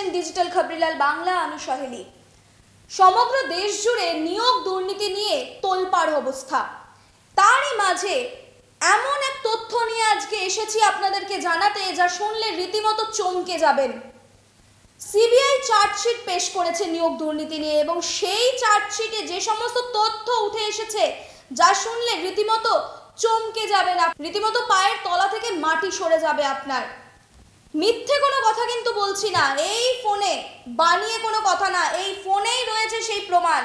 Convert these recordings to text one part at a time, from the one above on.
দেখছেন ডিজিটাল খবরিলাল বাংলা আমি সহেলি সমগ্র দেশ জুড়ে নিয়োগ দুর্নীতি নিয়ে তোলপাড় অবস্থা তারই মাঝে এমন এক তথ্য নিয়ে আজকে এসেছি আপনাদেরকে জানাতে যা শুনলে রীতিমতো চমকে যাবেন সিবিআই চার্জশিট পেশ করেছে নিয়োগ দুর্নীতি নিয়ে এবং সেই চার্জশিটে যে সমস্ত তথ্য উঠে এসেছে যা শুনলে রীতিমতো চমকে যাবেন রীতিমতো পায়ের তলা থেকে মাটি সরে যাবে আপনার মিথ্যে কোনো কথা কিন্তু বলছি না এই ফোনে বানিয়ে কোনো কথা না এই ফোনেই রয়েছে সেই প্রমাণ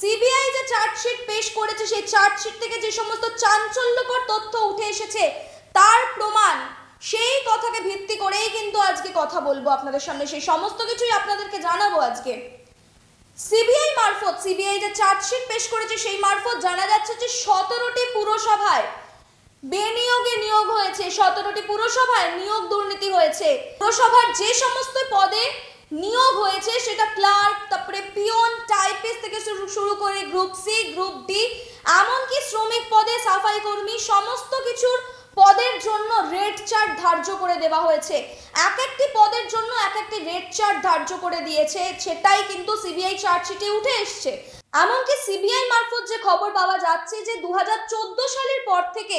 সিবিআই যে চার্জশিট পেশ করেছে সেই চার্জশিট থেকে যে সমস্ত চাঞ্চল্যকর তথ্য উঠে এসেছে তার প্রমাণ সেই কথাকে ভিত্তি করেই কিন্তু আজকে কথা বলবো আপনাদের সামনে সেই সমস্ত কিছুই আপনাদেরকে জানাবো আজকে সিবিআই মারফত সিবিআই যে চার্জশিট পেশ করেছে সেই মারফত জানা যাচ্ছে যে সতেরোটি পুরসভায় বেনিয়োগে নিয়োগ হয়েছে সতেরোটি পুরসভায় নিয়োগ দুর্নীতি হয়েছে পুরসভার যে সমস্ত পদে নিয়োগ হয়েছে সেটা ক্লার্ক তারপরে পিওন টাইপিস থেকে শুরু করে গ্রুপ সি গ্রুপ ডি এমনকি শ্রমিক পদে সাফাই কর্মী সমস্ত কিছুর পদের জন্য রেড চার্ট ধার্য করে দেওয়া হয়েছে এক একটি পদের জন্য এক একটি রেড চার্ট ধার্য করে দিয়েছে সেটাই কিন্তু সিবিআই চার্জশিটে উঠে এসছে এমনকি সিবিআই মারফত যে খবর পাওয়া যাচ্ছে যে দু সালের পর থেকে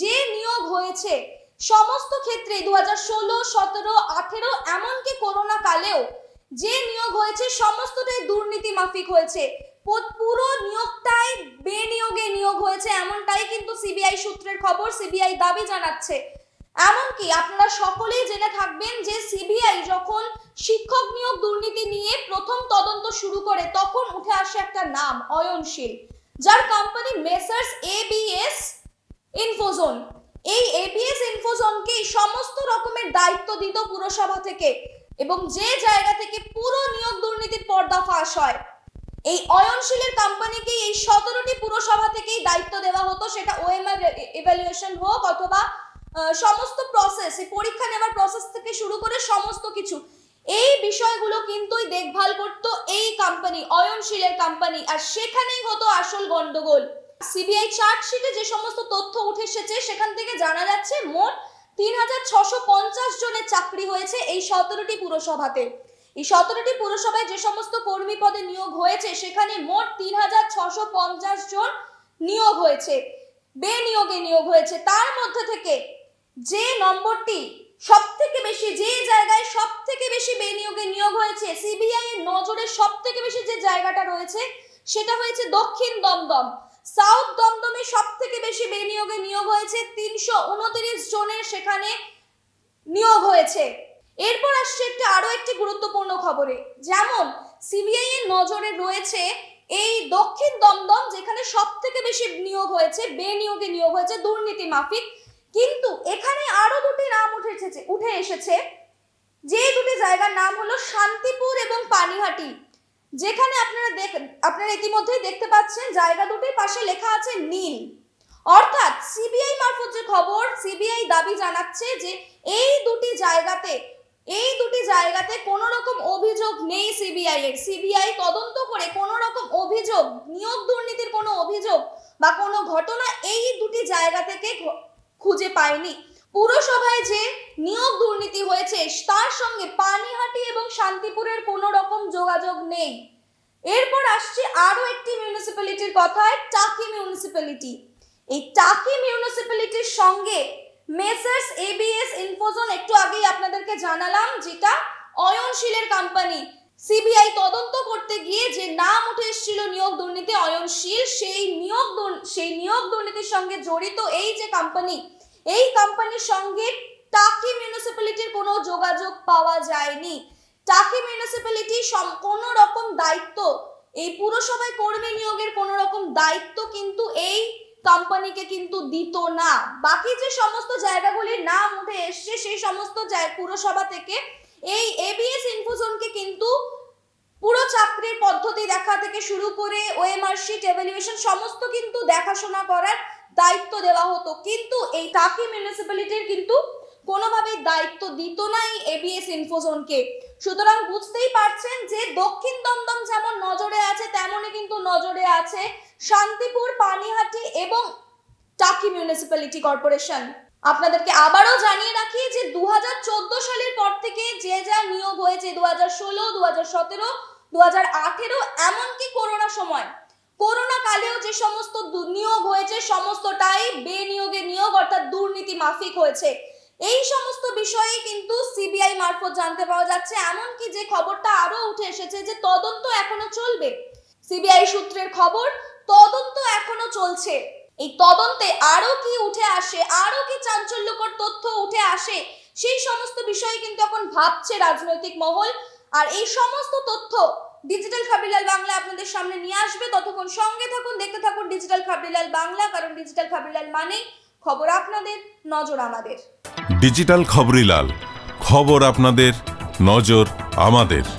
যে নিয়োগ হয়েছে সমস্ত ক্ষেত্রে দু হাজার ষোলো সতেরো আঠেরো এমনকি করোনা কালেও যে নিয়োগ হয়েছে সমস্তটাই দুর্নীতি মাফিক হয়েছে পুরো নিয়োগটাই বেনিয়োগে নিয়োগ হয়েছে এমনটাই কিন্তু সিবিআই সূত্রের খবর সিবিআই দাবি জানাচ্ছে এমনকি আপনারা সকলেই জেনে থাকবেন যে সিবিআই যখন নিয়ে প্রথম তদন্ত শুরু করে তখন উঠে আসে একটা নাম অয়নশীল যার কোম্পানি মেসার্স এবিএস ইনফোজোন এই এবিএস ইনফোজোনকেই সমস্ত রকমের দায়িত্ব দিত পুরসভা থেকে এবং যে জায়গা থেকে পুরো নিয়োগ দুর্নীতির পর্দা ফাঁস হয় এই অয়নশীলের কোম্পানিকেই এই সতেরোটি পুরসভা থেকেই দায়িত্ব দেওয়া হতো সেটা ওএমআর ইভ্যালুয়েশন হোক অথবা সমস্ত প্রসেস এই পরীক্ষা নেওয়ার প্রসেস থেকে শুরু করে সমস্ত কিছু এই বিষয়গুলো কিন্তুই দেখভাল করত এই কোম্পানি অয়নশীলের কোম্পানি আর সেখানেই হতো আসল গন্ডগোল সিবিআই চার্জশিটে যে সমস্ত তথ্য উঠে এসেছে সেখান থেকে জানা যাচ্ছে মোট তিন হাজার ছশো পঞ্চাশ জনের চাকরি হয়েছে এই সতেরোটি পুরসভাতে এই সতেরোটি পুরসভায় যে সমস্ত কর্মী পদে নিয়োগ হয়েছে সেখানে মোট তিন হাজার ছশো পঞ্চাশ জন নিয়োগ হয়েছে নিয়োগে নিয়োগ হয়েছে তার মধ্যে থেকে যে নম্বরটি সব থেকে বেশি যে জায়গায় সবথেকে বেশি বিনিয়োগে নিয়োগ হয়েছে সিবিআই এর নজরে সবথেকে বেশি যে জায়গাটা রয়েছে সেটা হয়েছে দক্ষিণ দমদম সাউথ দমদমে সব থেকে বেশি বিনিয়োগে নিয়োগ হয়েছে তিনশো জনের সেখানে নিয়োগ হয়েছে এরপর আসছে একটা আরো একটি গুরুত্বপূর্ণ খবরে যেমন সিবিআই এর নজরে রয়েছে এই দক্ষিণ দমদম যেখানে সবথেকে বেশি নিয়োগ হয়েছে বিনিয়োগে নিয়োগ হয়েছে দুর্নীতি মাফিক কিন্তু এখানে আরো দুটি নাম উঠেছে উঠে এসেছে যে দুটি জায়গার নাম হলো শান্তিপুর এবং পানিহাটি যেখানে আপনারা দেখ আপনারা ইতিমধ্যেই দেখতে পাচ্ছেন জায়গা দুটির পাশে লেখা আছে নীল অর্থাৎ সিবিআই মারফত যে খবর সিবিআই দাবি জানাচ্ছে যে এই দুটি জায়গাতে এই দুটি জায়গাতে কোনো রকম অভিযোগ নেই সিবিআই এর সিবিআই তদন্ত করে কোনো রকম অভিযোগ নিয়োগ দুর্নীতির কোনো অভিযোগ বা কোনো ঘটনা এই দুটি জায়গা থেকে খুঁজে পায়নি পুরসভায় যে নিয়োগ দুর্নীতি হয়েছে তার সঙ্গে পানিহাটি এবং শান্তিপুরের কোনো রকম যোগাযোগ নেই এরপর আসছে আরও একটি মিউনিসিপ্যালিটির কথায় টাকি মিউনিসিপ্যালিটি এই টাকি মিউনিসিপ্যালিটির সঙ্গে মেসার্স এবিএস ইনফোজন একটু আগেই আপনাদেরকে জানালাম যেটা অয়নশীলের কোম্পানি সিবিআই তদন্ত করতে গিয়ে যে নাম উঠে এসেছিল নিয়োগ দুর্নীতি অয়নশীল সেই নিয়োগ সেই নিয়োগ দুর্নীতির সঙ্গে জড়িত এই যে কোম্পানি এই কোম্পানির সঙ্গে টাকি মিউনিসিপ্যালিটির কোনো যোগাযোগ পাওয়া যায়নি টাকি মিউনিসিপ্যালিটি কোনো রকম দায়িত্ব এই পুরসভায় কর্মী নিয়োগের কোনো রকম দায়িত্ব কিন্তু এই কোম্পানিকে কিন্তু দিত না বাকি যে সমস্ত জায়গাগুলির নাম উঠে এসছে সেই সমস্ত পুরসভা থেকে এই এবি পদ্ধতি দেখা থেকে শুরু করে ওএমআর শিট এভ্যালুয়েশন সমস্ত কিন্তু দেখাশোনা করার দায়িত্ব দেওয়া হতো কিন্তু এই তাকি মিউনিসিপ্যালিটির কিন্তু কোনোভাবেই দায়িত্ব দিত না এই এবিএস ইনফোজোনকে সুতরাং বুঝতেই পারছেন যে দক্ষিণ দমদম যেমন নজরে আছে তেমনই কিন্তু নজরে আছে শান্তিপুর পানিহাটি এবং টাকি মিউনিসিপ্যালিটি কর্পোরেশন আপনাদেরকে আবারও জানিয়ে রাখি যে দু সালের পর থেকে যে যা নিয়োগ হয়েছে দু হাজার ষোলো দু হাজার সতেরো দু হাজার আঠেরো এমনকি করোনা সময় করোনা কালেও যে সমস্ত নিয়োগ হয়েছে সমস্তটাই বেনিয়োগে নিয়োগ অর্থাৎ দুর্নীতি মাফিক হয়েছে এই সমস্ত বিষয়ে কিন্তু সিবিআই মারফত জানতে পাওয়া যাচ্ছে এমনকি যে খবরটা আরো উঠে এসেছে যে তদন্ত এখনো চলবে সিবিআই সূত্রের খবর তদন্ত এখনো চলছে এই তদন্তে আরো কি উঠে আসে আরো কি চাঞ্চল্যকর তথ্য উঠে আসে সেই সমস্ত বিষয়ে কিন্তু এখন ভাবছে রাজনৈতিক মহল আর এই সমস্ত তথ্য ডিজিটাল খাবরিলাল বাংলা আপনাদের সামনে নিয়ে আসবে ততক্ষণ সঙ্গে থাকুন দেখতে থাকুন ডিজিটাল খাবরিলাল বাংলা কারণ ডিজিটাল খাবরিলাল মানেই খবর আপনাদের নজর আমাদের ডিজিটাল খবরিলাল খবর আপনাদের নজর আমাদের